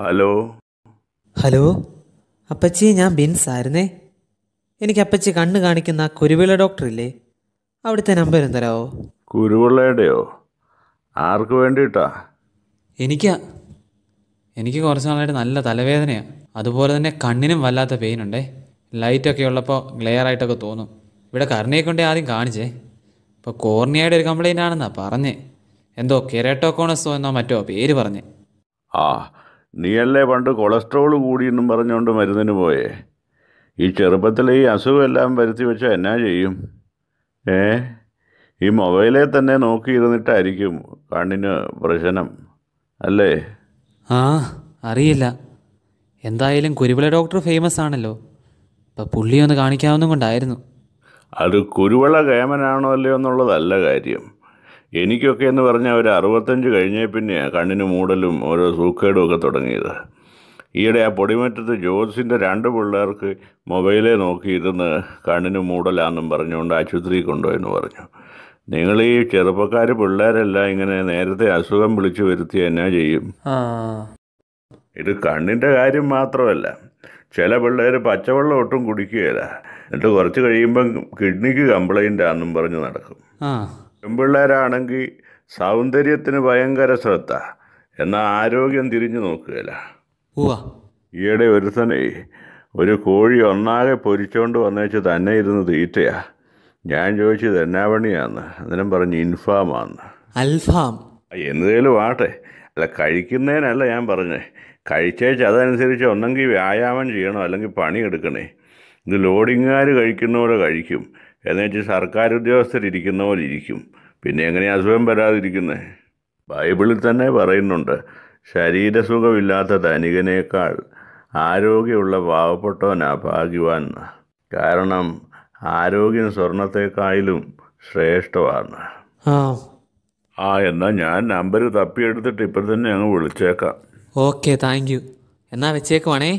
hello hello അപ്പച്ചി ഞാൻ ബിൻസ് ആയിരുന്നേ എനിക്ക് അപ്പച്ചി കണ്ണ് കാണിക്കുന്ന ആ ഡോക്ടർ ഇല്ലേ അവിടുത്തെ നമ്പർ എന്തരാവോ കുരുവിളയുടെയോ ആർക്ക് വേണ്ടിട്ടാ എനിക്കാ എനിക്ക് കുറച്ച് നാളായിട്ട് നല്ല തലവേദനയാണ് അതുപോലെ തന്നെ കണ്ണിനും വല്ലാത്ത പെയിൻ ഉണ്ടേ ലൈറ്റൊക്കെ ഉള്ളപ്പോൾ ഗ്ലെയർ ആയിട്ടൊക്കെ തോന്നും ഇവിടെ കരുണയെ കൊണ്ടേ ആദ്യം കാണിച്ചേ ഇപ്പോൾ കോർണിയയുടെ ഒരു കംപ്ലൈൻ്റ് ആണെന്നാണ് പറഞ്ഞേ എന്തോ കെരട്ടോക്കോണസോ എന്നോ മറ്റോ പേര് പറഞ്ഞേ ആ നീയല്ലേ പണ്ട് കൊളസ്ട്രോൾ കൂടിയെന്നും പറഞ്ഞുകൊണ്ട് മരുന്നിന് പോയേ ഈ ചെറുപ്പത്തിൽ ഈ അസുഖമെല്ലാം വരുത്തി വെച്ചാൽ എന്നാ ചെയ്യും ഏ ഈ മൊബൈലിൽ തന്നെ നോക്കിയിരുന്നിട്ടായിരിക്കും കണ്ണിന് പ്രശ്നം അല്ലേ ആ അറിയില്ല എന്തായാലും കുരുവിള ഡോക്ടർ ഫേമസ് ആണല്ലോ അപ്പം പുള്ളിയൊന്ന് കാണിക്കാവുന്ന കൊണ്ടായിരുന്നു അത് കുരുവിള കേമനാണോ അല്ലയോ എന്നുള്ളതല്ല കാര്യം എനിക്കൊക്കെ എന്ന് പറഞ്ഞാൽ ഒരു അറുപത്തഞ്ച് കഴിഞ്ഞേ പിന്നെയാണ് കണ്ണിന് മൂടലും ഓരോ സൂക്കേടും ഒക്കെ തുടങ്ങിയത് ഈയിടെ ആ പൊടിമറ്റത്ത് ജോസിൻ്റെ രണ്ട് പിള്ളേർക്ക് മൊബൈലേ നോക്കിയിരുന്ന് കണ്ണിന് മൂടലാന്നും പറഞ്ഞുകൊണ്ട് ആശുപത്രിയിൽ കൊണ്ടുപോയെന്ന് പറഞ്ഞു നിങ്ങൾ ഈ ചെറുപ്പക്കാർ പിള്ളേരെല്ലാം ഇങ്ങനെ നേരത്തെ അസുഖം വിളിച്ചു വരുത്തി എന്നാ ചെയ്യും ഇത് കണ്ണിൻ്റെ കാര്യം മാത്രമല്ല ചില പിള്ളേർ പച്ചവെള്ളം ഒട്ടും കുടിക്കുകയില്ല എന്നിട്ട് കുറച്ച് കഴിയുമ്പം കിഡ്നിക്ക് കംപ്ലൈൻ്റ് ആണെന്നും പറഞ്ഞ് നടക്കും പെൺപിള്ളേരാണെങ്കിൽ സൗന്ദര്യത്തിന് ഭയങ്കര ശ്രദ്ധ എന്നാൽ ആരോഗ്യം തിരിഞ്ഞു നോക്കുകയില്ല ഈയിടെ ഒരുത്തനെ ഒരു കോഴി ഒന്നാകെ പൊരിച്ചോണ്ട് വന്നേച്ച് തന്നെ ഇരുന്ന് തീറ്റയാ ഞാൻ ചോദിച്ചത് എന്നാ പണിയാന്ന് അന്നേരം പറഞ്ഞ് ഇൻഫാമാന്ന് അൽഫാം എന്തേലും ആട്ടെ അല്ല കഴിക്കുന്നതിനല്ല ഞാൻ പറഞ്ഞേ കഴിച്ചേച്ച് അതനുസരിച്ച് ഒന്നെങ്കിൽ വ്യായാമം ചെയ്യണം അല്ലെങ്കിൽ പണിയെടുക്കണേ ഇത് ലോഡിങ്ങുകാർ കഴിക്കുന്നവരെ കഴിക്കും എന്ന് വെച്ച് സർക്കാർ ഉദ്യോഗസ്ഥരിരിക്കുന്ന പോലെ ഇരിക്കും പിന്നെ എങ്ങനെ അസുഖം വരാതിരിക്കുന്നത് ബൈബിളിൽ തന്നെ പറയുന്നുണ്ട് ശരീരസുഖമില്ലാത്ത ധനികനേക്കാൾ ആരോഗ്യമുള്ള പാവപ്പെട്ടവനാ ഭാഗ്യവാൻ കാരണം ആരോഗ്യം സ്വർണത്തെക്കാളും ശ്രേഷ്ഠമാണ് ആ എന്നാൽ ഞാൻ നമ്പർ തപ്പിയെടുത്തിട്ട് ഇപ്പം തന്നെ അങ്ങ് വിളിച്ചേക്കാം ഓക്കെ താങ്ക് യു എന്നാ വെച്ചേക്കുവാണേ